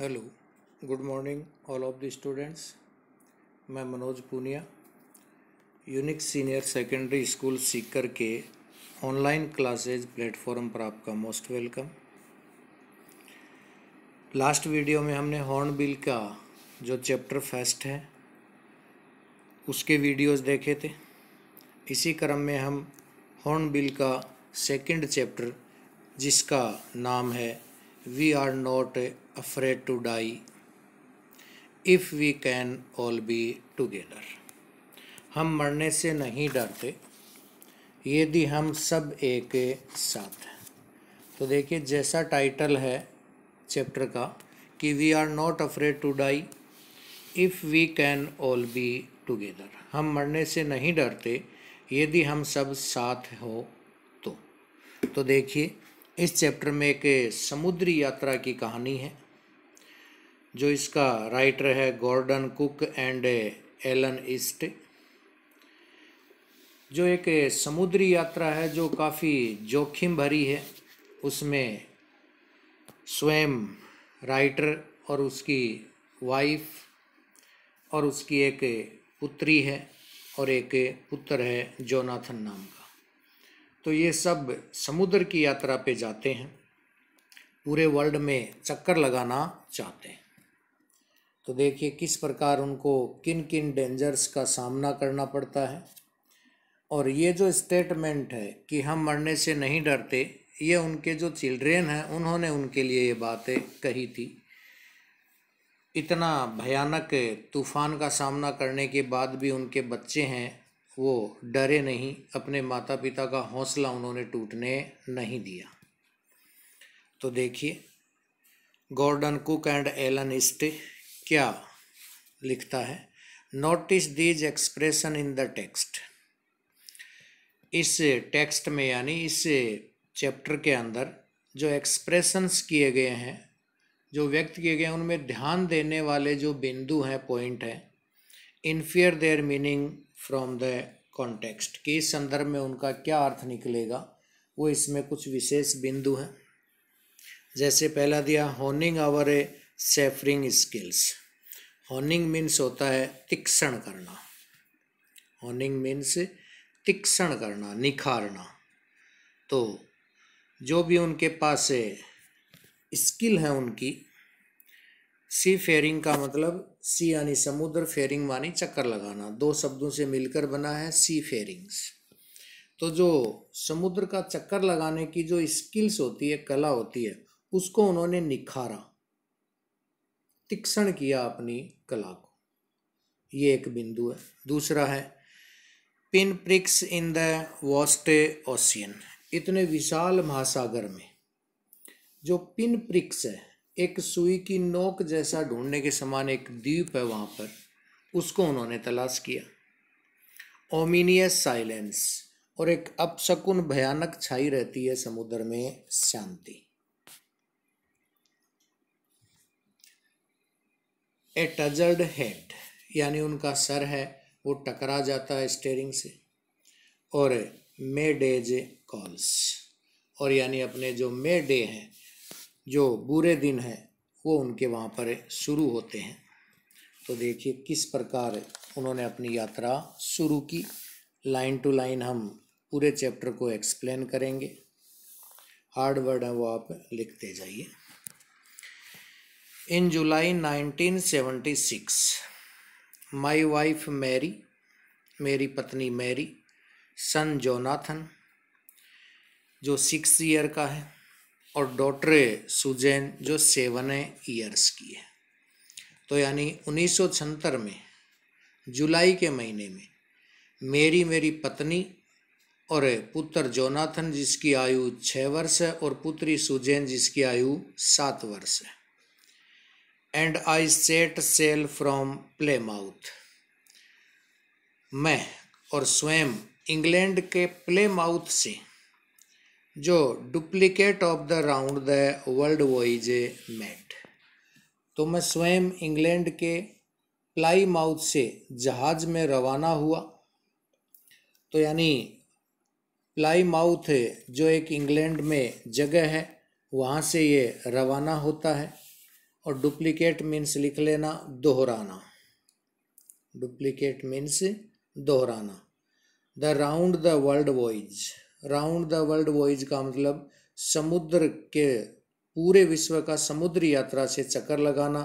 Hello good morning all of the students मैं Manoj Poonia unique senior secondary school Sikar के online classes platform पर आपका most welcome last video में हमने हॉर्नबिल का जो चैप्टर फर्स्ट है उसके वीडियोस देखे थे इसी क्रम में हम हॉर्नबिल का सेकंड चैप्टर जिसका नाम है we are not afraid to die if we can all be together हम मरने से नहीं डरते यदि हम सब एक साथ हैं तो देखिए जैसा टाइटल है चैप्टर का कि we are not afraid to die if we can all be together हम मरने से नहीं डरते यदि हम सब साथ हो तो तो देखिए इस चैप्टर में एक समुद्री यात्रा की कहानी है जो इसका राइटर है Gordon Cook and Alan East जो एक समुद्री यात्रा है जो काफ़ी जोखिम भरी है उसमें स्वयं राइटर और उसकी वाइफ और उसकी एक पुत्री है और एक पुत्र है जोनाथन नाम का तो ये सब समुद्र की यात्रा पे जाते हैं पूरे वर्ल्ड में चक्कर लगाना चाहते हैं तो देखिए किस प्रकार उनको किन किन डेंजर्स का सामना करना पड़ता है और ये जो स्टेटमेंट है कि हम मरने से नहीं डरते ये उनके जो चिल्ड्रेन हैं उन्होंने उनके लिए ये बातें कही थी इतना भयानक तूफान का सामना करने के बाद भी उनके बच्चे हैं वो डरे नहीं अपने माता पिता का हौसला उन्होंने टूटने नहीं दिया तो देखिए Gordon Cook and Alan East क्या लिखता है notice these expression in the text इस टेक्स्ट में यानी इस चैप्टर के अंदर जो एक्सप्रेशंस किए गए हैं जो व्यक्त किए गए हैं उनमें ध्यान देने वाले जो बिंदु हैं पॉइंट हैं infer their meaning from the context के इस संदर्भ में उनका क्या अर्थ निकलेगा वो इसमें कुछ विशेष बिंदु हैं जैसे पहला दिया honing our a seafaring skills honing means होता है तिक्षण करना होनिंग मीन्स तिक्षण करना निखारना तो जो भी उनके पास स्किल है उनकी सी फेयरिंग का मतलब सी यानी समुद्र फेयरिंग मानी चक्कर लगाना दो शब्दों से मिलकर बना है सी फेरिंग्स तो जो समुद्र का चक्कर लगाने की जो स्किल्स होती है कला होती है उसको उन्होंने निखारा तीक्षण किया अपनी कला को ये एक बिंदु है दूसरा है pin pricks in the vast ocean इतने विशाल महासागर में जो पिन प्रिक्स है एक सुई की नोक जैसा ढूंढने के समान एक द्वीप है वहाँ पर उसको उन्होंने तलाश किया ओमिनियस साइलेंस और एक अपशकुन भयानक छाई रहती है समुद्र में शांति ए टजर्ड हेड यानी उनका सर है वो टकरा जाता है स्टेयरिंग से और मे डेज कॉल्स और यानी अपने जो मे डे हैं जो बुरे दिन हैं वो उनके वहाँ पर शुरू होते हैं तो देखिए किस प्रकार उन्होंने अपनी यात्रा शुरू की लाइन टू लाइन हम पूरे चैप्टर को एक्सप्लेन करेंगे हार्ड वर्ड है वो आप लिखते जाइए in July 1976 my wife Mary मेरी पत्नी मैरी सन जोनाथन जो सिक्स ईयर का है और डॉटरे सुजैन जो सेवन ईयर्स की है तो यानी उन्नीस में जुलाई के महीने में मेरी मेरी पत्नी और पुत्र जोनाथन जिसकी आयु छः वर्ष है और पुत्री सुजैन जिसकी आयु सात वर्ष है and I set sail from Plymouth मैं और स्वयं इंग्लैंड के प्ले माउथ से जो duplicate of the round the world voyage a made तो मैं स्वयं इंग्लैंड के प्लाई माउथ से जहाज में रवाना हुआ तो यानी प्लाई माउथ जो एक इंग्लैंड में जगह है वहाँ से ये रवाना होता है और डुप्लीकेट मीन्स लिख लेना दोहराना डुप्लीकेट मीन्स दोहराना the round the world voyage round the world voyage का मतलब समुद्र के पूरे विश्व का समुद्री यात्रा से चक्कर लगाना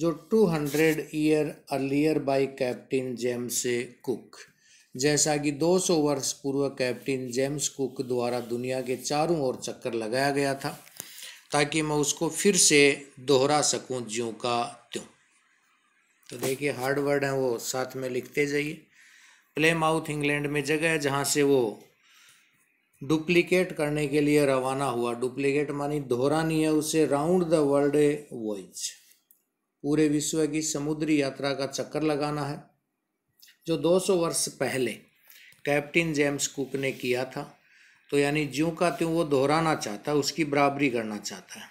जो 200 year earlier by captain James Cook जैसा कि 200 वर्ष पूर्व कैप्टन जेम्स कुक द्वारा दुनिया के चारों ओर चक्कर लगाया गया था ताकि मैं उसको फिर से दोहरा सकूं ज्यों का त्यों तो देखिए हार्ड वर्ड हैं वो साथ में लिखते जाइए प्ले माउथ इंग्लैंड में जगह है जहाँ से वो डुप्लीकेट करने के लिए रवाना हुआ डुप्लीकेट मानी दोहरानी है उसे राउंड द वर्ल्ड वॉइज पूरे विश्व की समुद्री यात्रा का चक्कर लगाना है जो 200 वर्ष पहले कैप्टन जेम्स कुक ने किया था तो यानी ज्यों का त्यों वो दोहराना चाहता है उसकी बराबरी करना चाहता है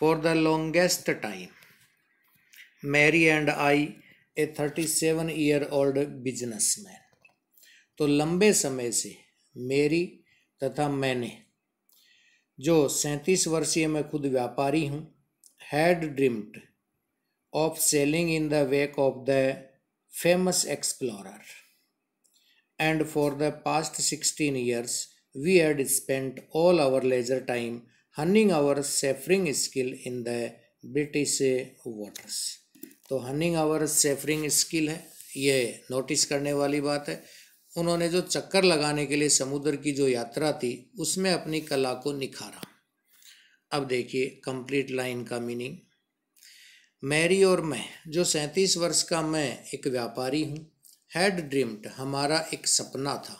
for the longest time Mary and I a thirty seven year old business man तो लंबे समय से मेरी तथा मैंने जो सैंतीस वर्षीय मैं खुद व्यापारी हूँ had dreamed of sailing in the wake of the famous explorer and for the past sixteen years we had spent all our leisure time honing our seafaring skill in the British waters तो honing our seafaring skill है ये notice करने वाली बात है उन्होंने जो चक्कर लगाने के लिए समुद्र की जो यात्रा थी उसमें अपनी कला को निखारा अब देखिए कंप्लीट लाइन का मीनिंग मैरी और मैं जो सैंतीस वर्ष का मैं एक व्यापारी हूँ हैड ड्रीम्ड हमारा एक सपना था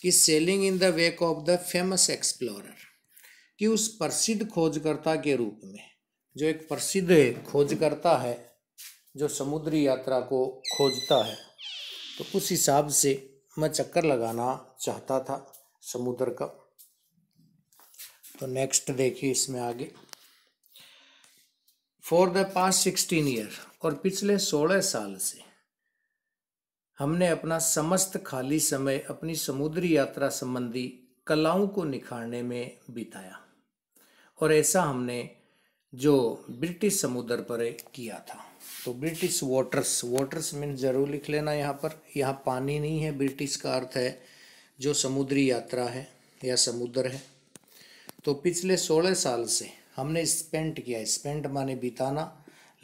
कि sailing in the wake of the famous explorer कि उस प्रसिद्ध खोजकर्ता के रूप में जो एक प्रसिद्ध खोजकर्ता है जो समुद्री यात्रा को खोजता है तो उस हिसाब से मैं चक्कर लगाना चाहता था समुद्र का तो नेक्स्ट देखिए इसमें आगे for the past sixteen year और पिछले सोलह साल से हमने अपना समस्त खाली समय अपनी समुद्री यात्रा संबंधी कलाओं को निखारने में बिताया और ऐसा हमने जो ब्रिटिश समुद्र पर किया था तो ब्रिटिश वाटर्स वाटर्स मीन ज़रूर लिख लेना यहाँ पर यहाँ पानी नहीं है ब्रिटिश का अर्थ है जो समुद्री यात्रा है या समुद्र है तो पिछले सोलह साल से हमने स्पेंट किया स्पेंट माने बिताना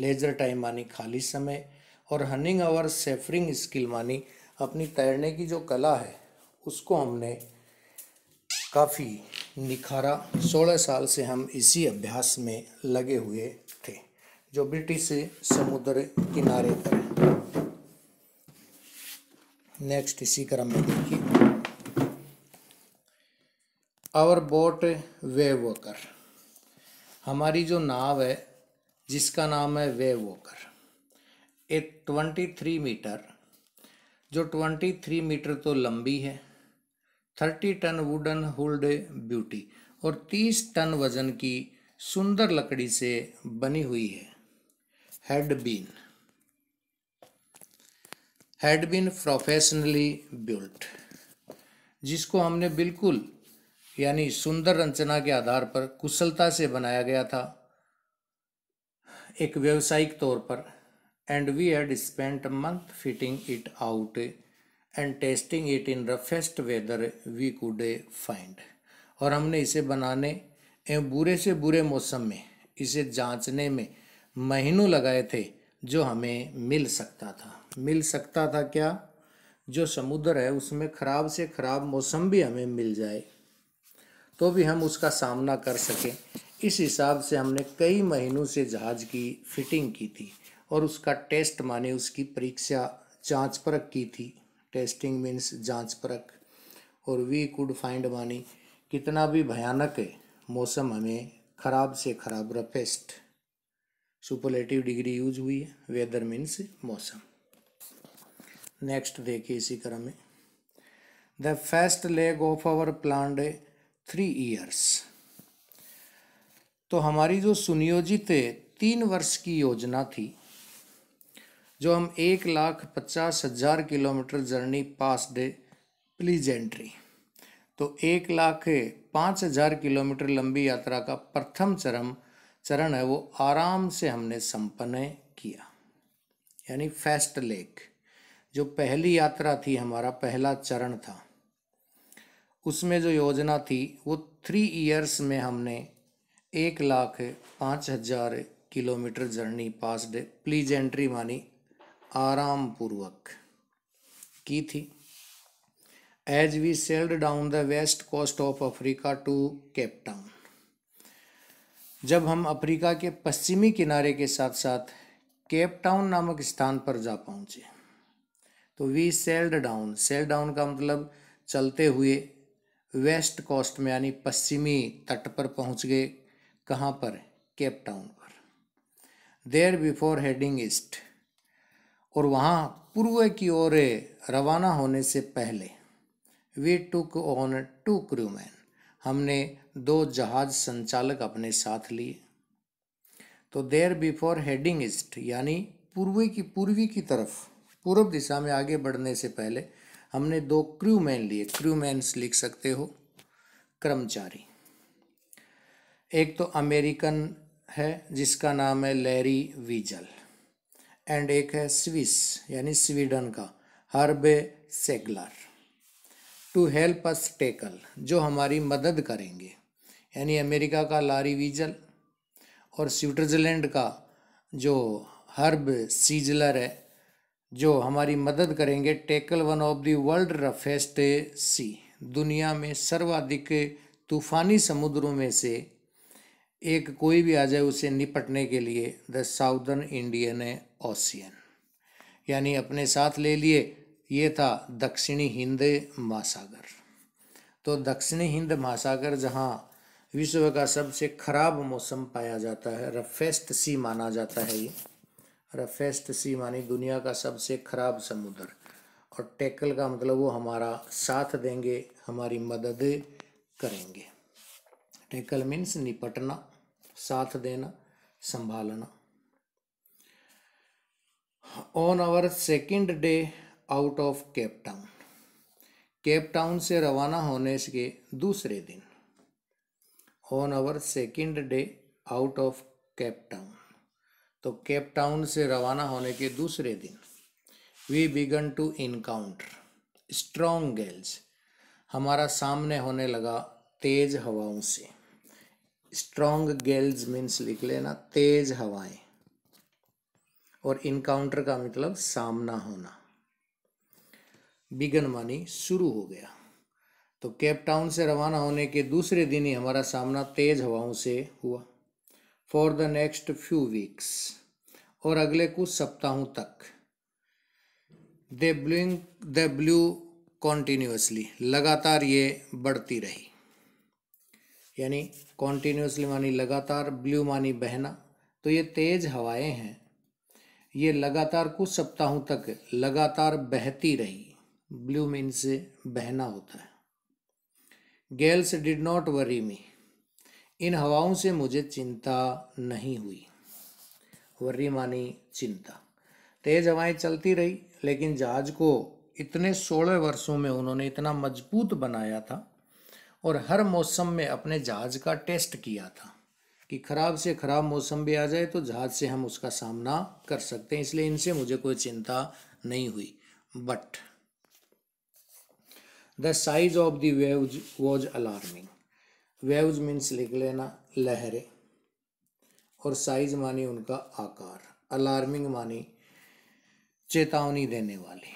लेजर टाइम माने खाली समय और हनिंग आवर सेफरिंग स्किल मानी अपनी तैरने की जो कला है उसको हमने काफ़ी निखारा सोलह साल से हम इसी अभ्यास में लगे हुए जो ब्रिटिश समुद्र किनारे पर है नेक्स्ट इसी क्रम में देखिए आवर बोट वे वोकर हमारी जो नाव है जिसका नाम है वे वोकर एक ट्वेंटी थ्री मीटर जो ट्वेंटी थ्री मीटर तो लंबी है thirty ton wooden hulled beauty और तीस टन वजन की सुंदर लकड़ी से बनी हुई है had been had been professionally built जिसको हमने बिल्कुल यानी सुंदर रचना के आधार पर कुशलता से बनाया गया था एक व्यवसायिक तौर पर and we had spent month fitting it out and testing it in roughest weather we could find और हमने इसे बनाने एवं बुरे से बुरे मौसम में इसे जांचने में महीनों लगाए थे जो हमें मिल सकता था मिल सकता था क्या जो समुद्र है उसमें ख़राब से ख़राब मौसम भी हमें मिल जाए तो भी हम उसका सामना कर सकें इस हिसाब से हमने कई महीनों से जहाज़ की फिटिंग की थी और उसका टेस्ट माने उसकी परीक्षा जांच परख की थी टेस्टिंग मीन्स जांच परख और वी कुड फाइंड मानी कितना भी भयानक है मौसम हमें ख़राब से ख़राब रफेस्ट सुपरलेटिव डिग्री यूज हुई है वेदर मीन्स मौसम नेक्स्ट देखिए इसी क्रम में the first leg of our planned three years तो हमारी जो सुनियोजित तीन वर्ष की योजना थी जो हम एक लाख पचास हजार kilometre journey passed pleasantly तो एक लाख पाँच हजार किलोमीटर लंबी यात्रा का प्रथम चरम चरण है वो आराम से हमने संपन्न किया यानी फेस्ट लेक जो पहली यात्रा थी हमारा पहला चरण था उसमें जो योजना थी वो थ्री इयर्स में हमने एक लाख पाँच हजार kilometre journey passed pleasantly मानी आराम पूर्वक की थी as we sailed down the west coast of Africa to Cape Town जब हम अफ्रीका के पश्चिमी किनारे के साथ साथ केप टाउन नामक स्थान पर जा पहुँचे तो we sailed down sail down का मतलब चलते हुए वेस्ट कोस्ट में यानी पश्चिमी तट पर पहुँच गए कहाँ पर केप टाउन पर देर बिफोर हेडिंग ईस्ट और वहाँ पूर्व की ओर रवाना होने से पहले we took on two crewman हमने दो जहाज संचालक अपने साथ लिए तो देर बिफोर हेडिंग ईस्ट यानी पूर्वी की पूर्वी की तरफ पूर्व दिशा में आगे बढ़ने से पहले हमने दो क्रूमैन लिए क्रूमैन्स लिख सकते हो कर्मचारी एक तो अमेरिकन है जिसका नाम है लैरी वीजल एंड एक है स्विस यानी स्वीडन का Herb Seigler to help us tackle जो हमारी मदद करेंगे यानी अमेरिका का लारी वीजल और स्विट्ज़रलैंड का जो हर्ब सीजलर है जो हमारी मदद करेंगे tackle one of the world roughest sea दुनिया में सर्वाधिक तूफ़ानी समुद्रों में से एक कोई भी आ जाए उसे निपटने के लिए द साउदर्न इंडियन ओशियन यानी अपने साथ ले लिए ये था दक्षिणी हिंद महासागर तो दक्षिणी हिंद महासागर जहाँ विश्व का सबसे खराब मौसम पाया जाता है रफेस्ट सी माना जाता है ये रफेस्ट सी मानी दुनिया का सबसे खराब समुद्र और टैकल का मतलब वो हमारा साथ देंगे हमारी मदद करेंगे टैकल मीन्स निपटना साथ देना संभालना on our second day out of Cape Town Cape Town से रवाना होने के दूसरे दिन on our second day out of Cape Town तो केप टाउन से रवाना होने के दूसरे दिन we began to encounter strong gales हमारा सामने होने लगा तेज हवाओं से स्ट्रॉन्ग गेल्स मीन्स लिख लेना तेज हवाएं और इनकाउंटर का मतलब सामना होना बिगन मानी शुरू हो गया तो केप टाउन से रवाना होने के दूसरे दिन ही हमारा सामना तेज हवाओं से हुआ for the next few weeks और अगले कुछ सप्ताहों तक they blowing the blew continuously लगातार ये बढ़ती रही यानी कॉन्टीन्यूसली मानी लगातार ब्लू मानी बहना तो ये तेज हवाएं हैं ये लगातार कुछ सप्ताहों तक लगातार बहती रही ब्लू मीन्स बहना होता है gales did not worry me इन हवाओं से मुझे चिंता नहीं हुई वर्री मानी चिंता तेज हवाएं चलती रही लेकिन जहाज को इतने सोलह वर्षों में उन्होंने इतना मजबूत बनाया था और हर मौसम में अपने जहाज का टेस्ट किया था कि ख़राब से ख़राब मौसम भी आ जाए तो जहाज से हम उसका सामना कर सकते हैं इसलिए इनसे मुझे कोई चिंता नहीं हुई but the size of the waves was alarming waves means लिख लेना लहरें और साइज मानी उनका आकार अलार्मिंग मानी चेतावनी देने वाली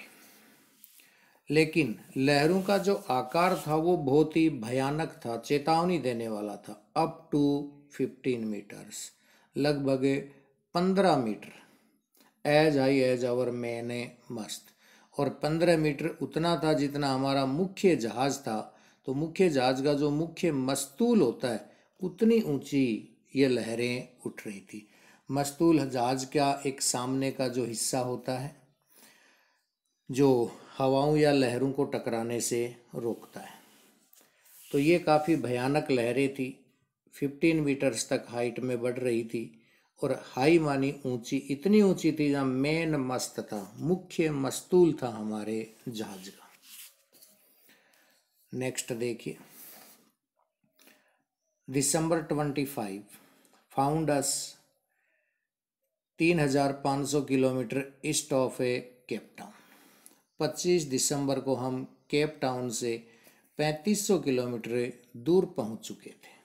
लेकिन लहरों का जो आकार था वो बहुत ही भयानक था चेतावनी देने वाला था अप टू फिफ्टीन मीटर्स लगभग पंद्रह metre as I as our मैंने मस्त और पंद्रह मीटर उतना था जितना हमारा मुख्य जहाज था तो मुख्य जहाज का जो मुख्य मस्तूल होता है उतनी ऊंची ये लहरें उठ रही थी मस्तूल जहाज का एक सामने का जो हिस्सा होता है जो हवाओं या लहरों को टकराने से रोकता है तो ये काफ़ी भयानक लहरें थी 15 मीटर्स तक हाइट में बढ़ रही थी और हाई मानी ऊंची इतनी ऊंची थी जहाँ मेन मस्त था मुख्य मस्तूल था हमारे जहाज का नेक्स्ट देखिए दिसंबर ट्वेंटी फाइव फाउंड तीन हजार पाँच सौ kilometre east of a Cape Town पच्चीस दिसंबर को हम केप टाउन से पैंतीस सौ किलोमीटर दूर पहुंच चुके थे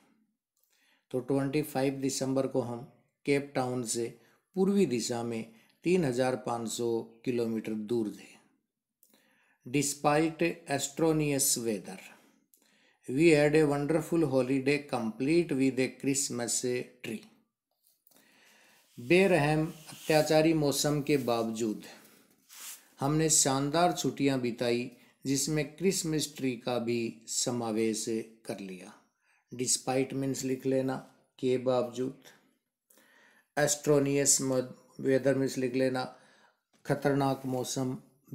तो ट्वेंटी फाइव दिसंबर को हम केप टाउन से पूर्वी दिशा में 3,500 किलोमीटर दूर थे despite atrocious weather we had a wonderful holiday complete with a Christmas tree बेरहम अत्याचारी मौसम के बावजूद हमने शानदार छुट्टियां बिताई जिसमें क्रिसमस ट्री का भी समावेश कर लिया डिस्पाइट मीन्स लिख लेना के बावजूद एस्ट्रोनियस वेदर में लिख लेना खतरनाक मौसम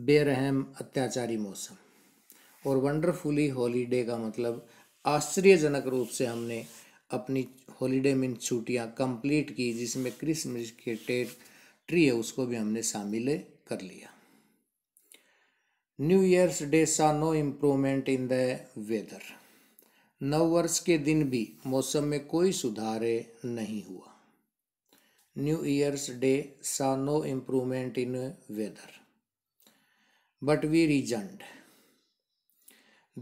बेरहम अत्याचारी मौसम और वंडरफुली हॉलीडे का मतलब आश्चर्यजनक रूप से हमने अपनी हॉलीडे मीन छुट्टियाँ कंप्लीट की जिसमें क्रिसमस के टेट ट्री है उसको भी हमने शामिल कर लिया New Year's Day saw no improvement in the weather नव वर्ष के दिन भी मौसम में कोई सुधार नहीं हुआ New Year's Day saw no improvement in weather but we reasoned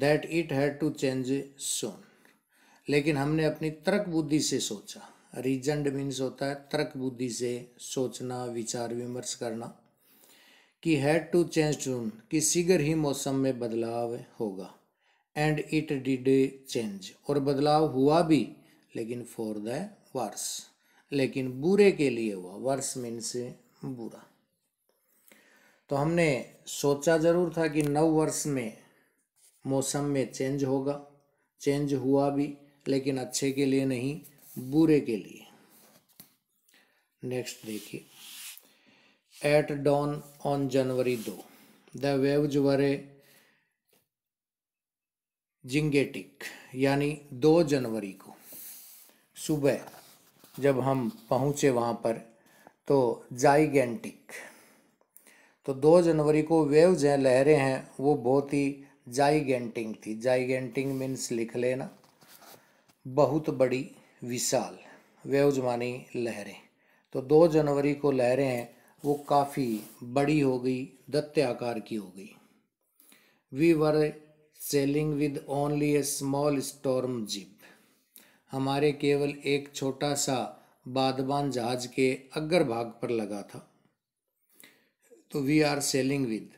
that it had to change soon लेकिन हमने अपनी तर्क बुद्धि से सोचा रीजनड मीन्स होता है तर्क बुद्धि से सोचना विचार विमर्श करना कि हैड टू चेंज सोन कि शीघ्र ही मौसम में बदलाव होगा एंड इट डिड चेंज और बदलाव हुआ भी लेकिन फॉर द वर्स लेकिन बुरे के लिए हुआ वर्ष से बुरा तो हमने सोचा ज़रूर था कि नव वर्ष में मौसम में चेंज होगा चेंज हुआ भी लेकिन अच्छे के लिए नहीं बुरे के लिए नेक्स्ट देखिए एट डॉन ऑन जनवरी दो द वेव्स वर ए जिंगेटिक यानी दो जनवरी को सुबह जब हम पहुँचे वहाँ पर तो जाइगेंटिक तो दो जनवरी को वेव हैं लहरें हैं वो बहुत ही जाइगेंटिंग थी जाइगेंटिंग मीन्स लिख लेना बहुत बड़ी विशाल वेव्ज मानी लहरें तो दो जनवरी को लहरें हैं वो काफ़ी बड़ी हो गई दत्त आकार की हो गई we were sailing with only a small storm jib हमारे केवल एक छोटा सा बादबान जहाज के अग्र भाग पर लगा था तो वी आर सेलिंग विद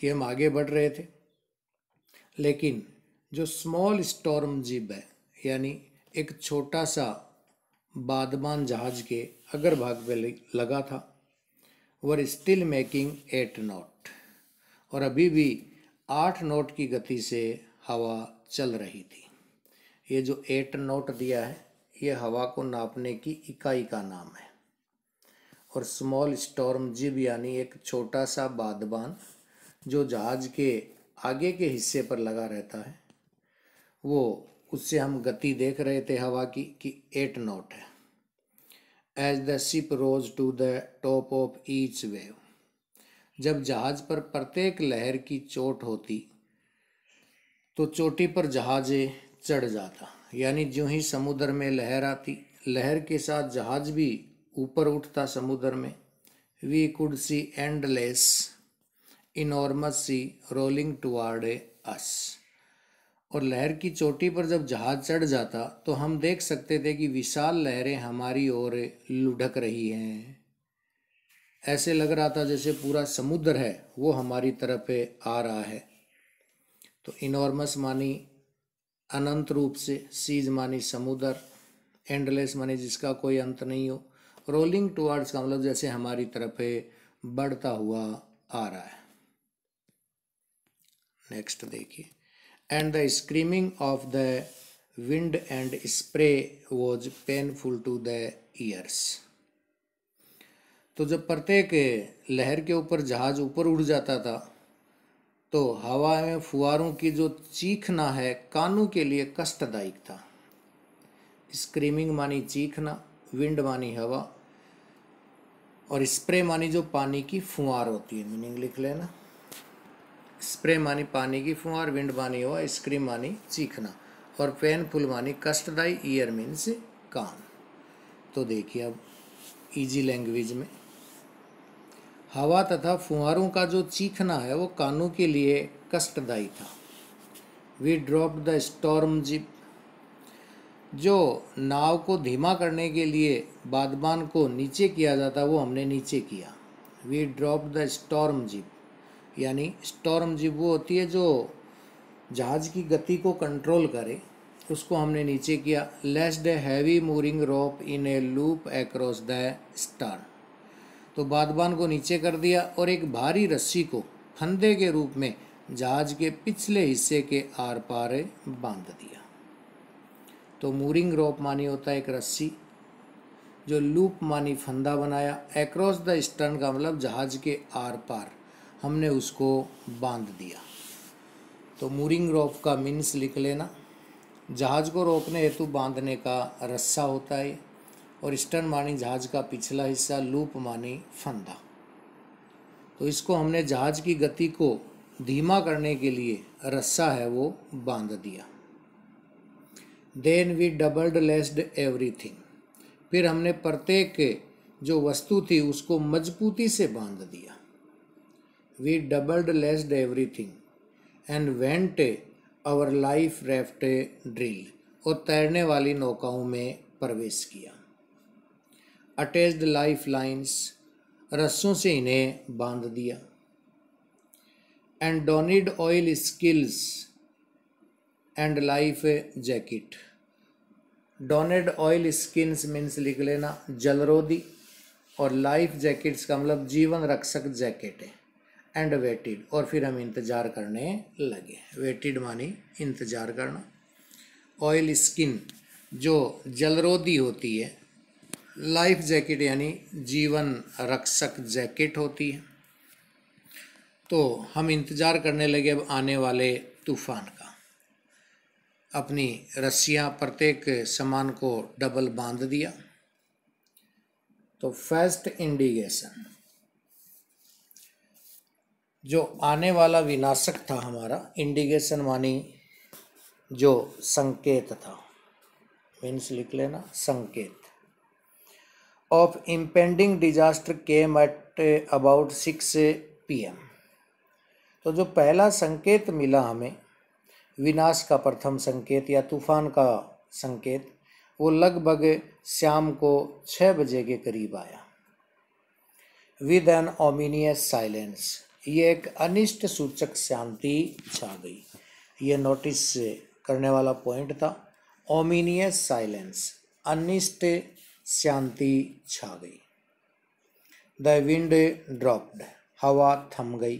कि हम आगे बढ़ रहे थे लेकिन जो स्मॉल स्टॉर्म जिब है यानी एक छोटा सा बादबान जहाज के अगर भाग पे लगा था were still making eight knot और अभी भी आठ नॉट की गति से हवा चल रही थी ये जो एट नोट दिया है ये हवा को नापने की इकाई का नाम है और स्मॉल स्टॉर्म जिब यानी एक छोटा सा बादबान जो जहाज के आगे के हिस्से पर लगा रहता है वो उससे हम गति देख रहे थे हवा की कि एट नोट है as the ship rose to the top of each wave जब जहाज पर प्रत्येक लहर की चोट होती तो चोटी पर जहाजें चढ़ जाता यानी जो ही समुद्र में लहर आती लहर के साथ जहाज भी ऊपर उठता समुद्र में we could see endless enormous sea rolling toward a us और लहर की चोटी पर जब जहाज चढ़ जाता तो हम देख सकते थे कि विशाल लहरें हमारी ओर लुढ़क रही हैं ऐसे लग रहा था जैसे पूरा समुद्र है वो हमारी तरफ आ रहा है तो इनॉर्मस मानी अनंत रूप से सीज मानी समुद्र एंडलेस मानी जिसका कोई अंत नहीं हो रोलिंग टुवर्ड्स का मतलब जैसे हमारी तरफ है बढ़ता हुआ आ रहा है नेक्स्ट देखिए and the screaming of the wind and spray was painful to the ears तो जब प्रत्येक लहर के ऊपर जहाज ऊपर उड़ जाता था तो हवा में फुहारों की जो चीखना है कानों के लिए कष्टदायक था स्क्रीमिंग मानी चीखना विंड मानी हवा और स्प्रे मानी जो पानी की फुहार होती है मीनिंग लिख लेना स्प्रे मानी पानी की फुहार विंड मानी हवा स्क्रीम मानी चीखना और पेनफुल मानी कष्टदायी ईयर मीन्स कान तो देखिए अब इजी लैंग्वेज में हवा तथा फुहारों का जो चीखना है वो कानों के लिए कष्टदायी था we drop the storm jib जो नाव को धीमा करने के लिए बादबान को नीचे किया जाता वो हमने नीचे किया we drop the storm jib यानी स्टॉर्म जिप वो होती है जो जहाज़ की गति को कंट्रोल करे उसको हमने नीचे किया lashed the heavy mooring rope in a loop across the stern तो बादबान को नीचे कर दिया और एक भारी रस्सी को फंदे के रूप में जहाज के पिछले हिस्से के आर पार बांध दिया तो मूरिंग रोप मानी होता है एक रस्सी जो लूप मानी फंदा बनाया एक्रॉस द स्टर्न का मतलब जहाज के आर पार हमने उसको बांध दिया तो मूरिंग रोप का मीन्स लिख लेना जहाज को रोकने हेतु बांधने का रस्सा होता है और स्टर्न मानी जहाज का पिछला हिस्सा लूप मानी फंदा तो इसको हमने जहाज की गति को धीमा करने के लिए रस्सा है वो बांध दिया then we doubled lashed everything फिर हमने प्रत्येक जो वस्तु थी उसको मजबूती से बांध दिया we doubled lashed everything and went our life raft drill और तैरने वाली नौकाओं में प्रवेश किया अटैच्ड लाइफ लाइन्स रस्सों से इन्हें बांध दिया and donned oilskins and life jacket donned oilskins means लिख लेना जलरोधी और लाइफ जैकेट्स का मतलब जीवन रक्षक जैकेट है एंड वेटेड और फिर हम इंतज़ार करने लगे वेटेड मानी इंतज़ार करना ऑयल स्किन जो जलरोधी होती है लाइफ जैकेट यानी जीवन रक्षक जैकेट होती है तो हम इंतज़ार करने लगे अब आने वाले तूफान का अपनी रस्सियाँ प्रत्येक सामान को डबल बांध दिया तो फर्स्ट इंडिकेशन जो आने वाला विनाशक था हमारा इंडिकेशन मानी जो संकेत था मीन्स लिख लेना संकेत of impending disaster came at uh, about 6 am तो जो पहला संकेत मिला हमें विनाश का प्रथम संकेत या तूफान का संकेत वो लगभग शाम को छः बजे के करीब आया विद एन ओमिनियस साइलेंस ये एक अनिष्ट सूचक शांति छा गई ये नोटिस करने वाला पॉइंट था ओमिनियस साइलेंस अनिष्ट शांति छा गई द विंड ड्रॉप्ड हवा थम गई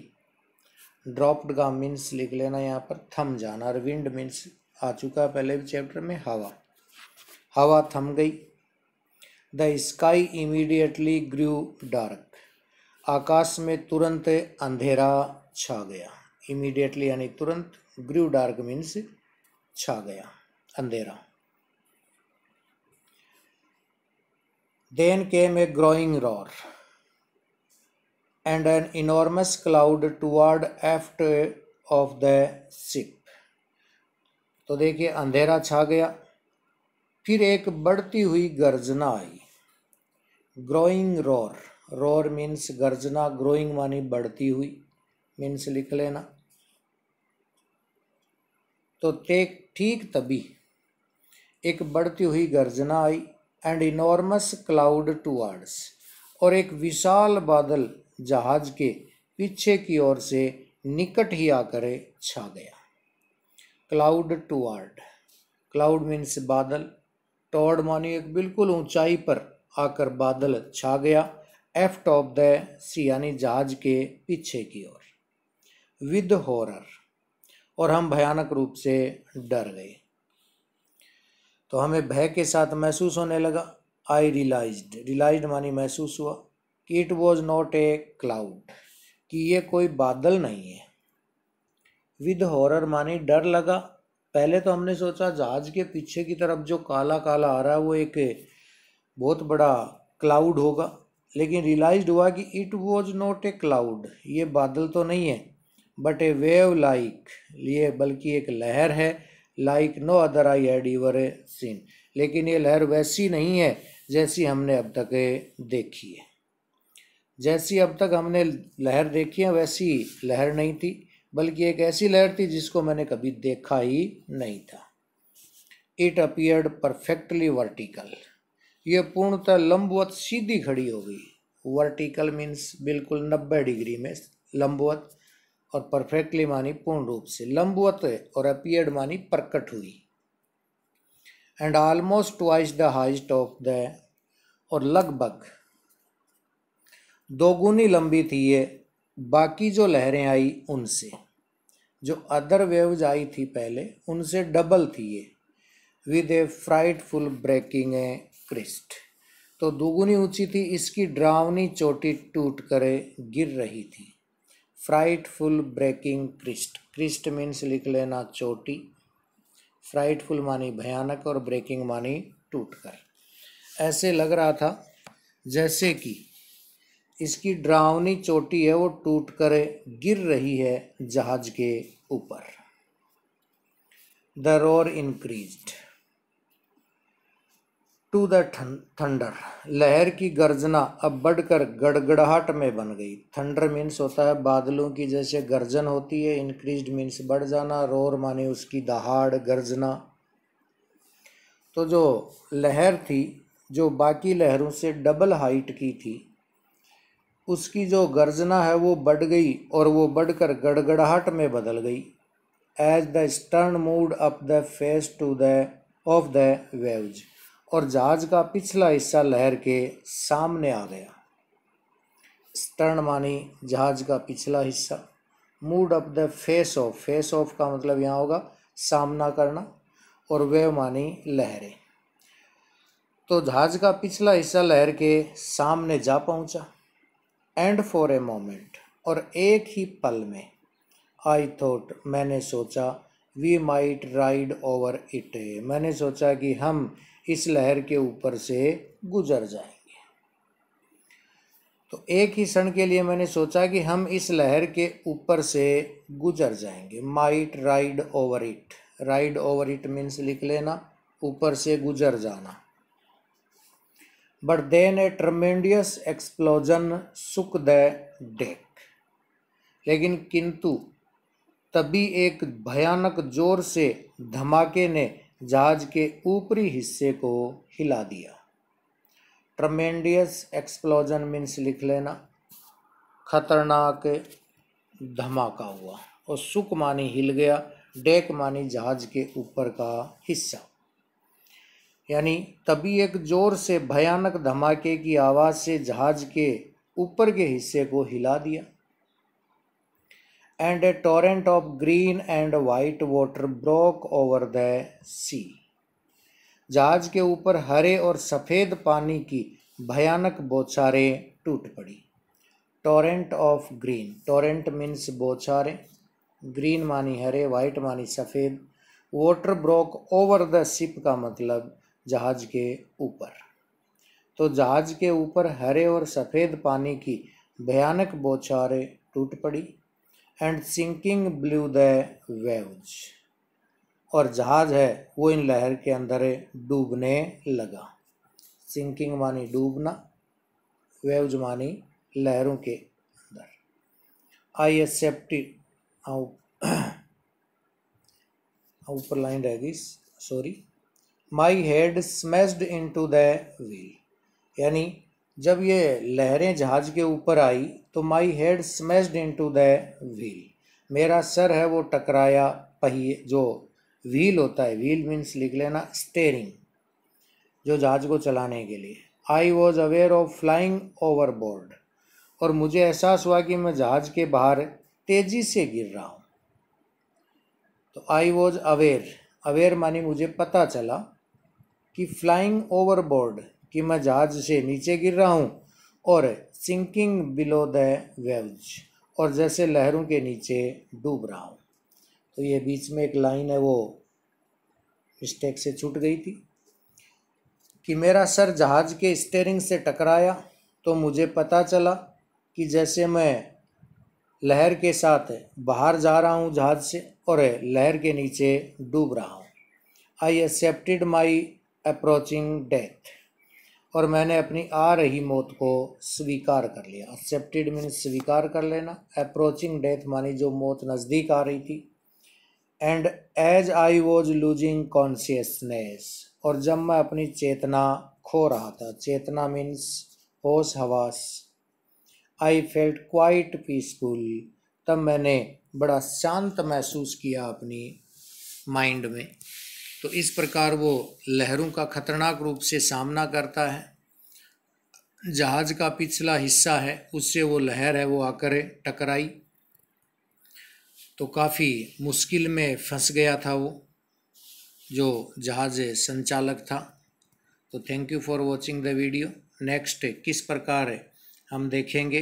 ड्रॉप्ड का मीन्स लिख लेना यहाँ पर थम जाना और विंड मीन्स आ चुका है पहले भी चैप्टर में हवा हवा थम गई the sky immediately grew dark आकाश में तुरंत अंधेरा छा गया इमीडिएटली यानी तुरंत ग्रू डार्क मीन्स छा गया अंधेरा Then came a growing roar and an enormous cloud toward aft of the ship. तो देखिए अंधेरा छा गया फिर एक बढ़ती हुई गर्जना आई ग्रोइंग रोर रोर मीन्स गर्जना ग्रोइंग मानी बढ़ती हुई मीन्स लिख लेना तो ते ठीक तभी एक बढ़ती हुई गर्जना आई एंड इनॉर्मस क्लाउड टूअर्ड्स और एक विशाल बादल जहाज के पीछे की ओर से निकट ही आकर छा गया क्लाउड टूअर्ड क्लाउड मीन्स बादल टॉर्ड मानी एक बिल्कुल ऊंचाई पर आकर बादल छा गया एफ टॉप द सी यानी जहाज के पीछे की ओर विद हॉरर और हम भयानक रूप से डर गए तो हमें भय के साथ महसूस होने लगा आई रियलाइज रियलाइज मानी महसूस हुआ कि it was not a cloud कि ये कोई बादल नहीं है विद हॉरर मानी डर लगा पहले तो हमने सोचा जहाज के पीछे की तरफ जो काला काला आ रहा है वो एक बहुत बड़ा क्लाउड होगा लेकिन रियलाइज हुआ कि it was not a cloud ये बादल तो नहीं है बट ए वेव लाइक ये बल्कि एक लहर है like no other I had ever a seen लेकिन ये लहर वैसी नहीं है जैसी हमने अब तक देखी है जैसी अब तक हमने लहर देखी है वैसी लहर नहीं थी बल्कि एक ऐसी लहर थी जिसको मैंने कभी देखा ही नहीं था इट अपियर्ड परफेक्टली वर्टिकल ये पूर्णतः लंबवत सीधी खड़ी हो गई वर्टिकल मीन्स बिल्कुल नब्बे डिग्री में लंबवत और परफेक्टली मानी पूर्ण रूप से लंबवत और अपियड मानी प्रकट हुई and almost twice the height of the और लगभग दोगुनी लंबी थी ये बाकी जो लहरें आई उनसे जो अदर वेव्स आई थी पहले उनसे डबल थी ये with a frightful breaking a crest तो दोगुनी ऊंची थी इसकी ड्रावनी चोटी टूट करे गिर रही थी frightful breaking crest crest means लिख लेना चोटी फ्राइटफुल मानी भयानक और ब्रेकिंग मानी टूट कर ऐसे लग रहा था जैसे कि इसकी ड्रावनी चोटी है वो टूट कर गिर रही है जहाज के ऊपर the roar increased to the thunder लहर की गर्जना अब बढ़कर गड़गड़ाहट में बन गई थंडर मीन्स होता है बादलों की जैसे गर्जन होती है इनक्रीज मीन्स बढ़ जाना रोर माने उसकी दहाड़ गर्जना तो जो लहर थी जो बाकी लहरों से डबल हाइट की थी उसकी जो गर्जना है वो बढ़ गई और वो बढ़कर गड़गड़ाहट में बदल गई as the stern moved up the face to the of the waves और जहाज का पिछला हिस्सा लहर के सामने आ गया स्तर्ण मानी जहाज का पिछला हिस्सा moved of the face of face of का मतलब यहाँ होगा सामना करना और वेव मानी लहरें तो जहाज का पिछला हिस्सा लहर के सामने जा पहुँचा एंड फॉर ए मोमेंट और एक ही पल में आई थॉट मैंने सोचा we might ride over it मैंने सोचा कि हम इस लहर के ऊपर से गुजर जाएंगे तो एक ही क्षण के लिए मैंने सोचा कि हम इस लहर के ऊपर से गुजर जाएंगे might ride over it ride over it means लिख लेना ऊपर से गुजर जाना but then a tremendous explosion shook the deck लेकिन किंतु तभी एक भयानक जोर से धमाके ने जहाज के ऊपरी हिस्से को हिला दिया ट्रमेंडियस एक्सप्लोजन मीन्स लिख लेना खतरनाक धमाका हुआ और सुख मानी हिल गया डेक मानी जहाज के ऊपर का हिस्सा यानी तभी एक जोर से भयानक धमाके की आवाज़ से जहाज के ऊपर के हिस्से को हिला दिया and a torrent of green and white water broke over the sea. जहाज के ऊपर हरे और सफ़ेद पानी की भयानक बौछारें टूट पड़ी torrent of green torrent means बौछारें ग्रीन मानी हरे वाइट मानी सफ़ेद water broke over the ship का मतलब जहाज के ऊपर तो जहाज के ऊपर हरे और सफ़ेद पानी की भयानक बौछारें टूट पड़ी and sinking below the waves और जहाज है वो इन लहर के अंदर डूबने लगा सिंकिंग मानी डूबना वेव्स मानी लहरों के अंदर आई एस सेफ्टी ऊपर लाइन रह गई sorry my head smashed into the wheel यानी जब ये लहरें जहाज के ऊपर आई तो my head smashed to the wheel मेरा सर है वो टकराया पहिए जो व्हील होता है व्हील मीन्स लिख लेना स्टेयरिंग जो जहाज को चलाने के लिए I was aware of flying overboard और मुझे एहसास हुआ कि मैं जहाज के बाहर तेज़ी से गिर रहा हूँ तो आई वॉज अवेयर अवेयर मानी मुझे पता चला कि फ्लाइंग ओवरबोर्ड कि मैं जहाज से नीचे गिर रहा हूँ और सिंकिंग बिलो द वेव्स और जैसे लहरों के नीचे डूब रहा हूँ तो ये बीच में एक लाइन है वो मिस्टेक से छूट गई थी कि मेरा सर जहाज के स्टेयरिंग से टकराया तो मुझे पता चला कि जैसे मैं लहर के साथ बाहर जा रहा हूँ जहाज से और लहर के नीचे डूब रहा हूँ I accepted my approaching death और मैंने अपनी आ रही मौत को स्वीकार कर लिया एक्सेप्टेड मीन स्वीकार कर लेना अप्रोचिंग डेथ मानी जो मौत नज़दीक आ रही थी and as I was losing consciousness और जब मैं अपनी चेतना खो रहा था चेतना मीन्स होश हवास आई फेल्ट क्वाइट पीसफुल तब मैंने बड़ा शांत महसूस किया अपनी माइंड में तो इस प्रकार वो लहरों का खतरनाक रूप से सामना करता है जहाज़ का पिछला हिस्सा है उससे वो लहर है वो आकर टकराई तो काफ़ी मुश्किल में फंस गया था वो जो जहाज़ संचालक था तो thank you for watching the video next किस प्रकार हम देखेंगे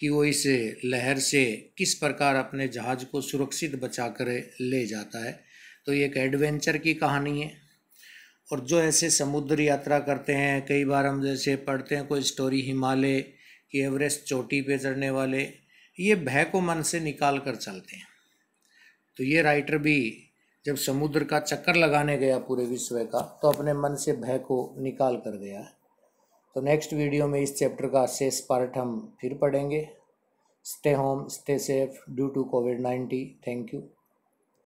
कि वो इस लहर से किस प्रकार अपने जहाज़ को सुरक्षित बचाकर ले जाता है तो ये एक एडवेंचर की कहानी है और जो ऐसे समुद्र यात्रा करते हैं कई बार हम जैसे पढ़ते हैं कोई स्टोरी हिमालय की एवरेस्ट चोटी पे चढ़ने वाले ये भय को मन से निकाल कर चलते हैं तो ये राइटर भी जब समुद्र का चक्कर लगाने गया पूरे विश्व का तो अपने मन से भय को निकाल कर गया तो नेक्स्ट वीडियो में इस चैप्टर का शेष पार्ट हम फिर पढ़ेंगे stay home stay safe due to Covid nineteen thank you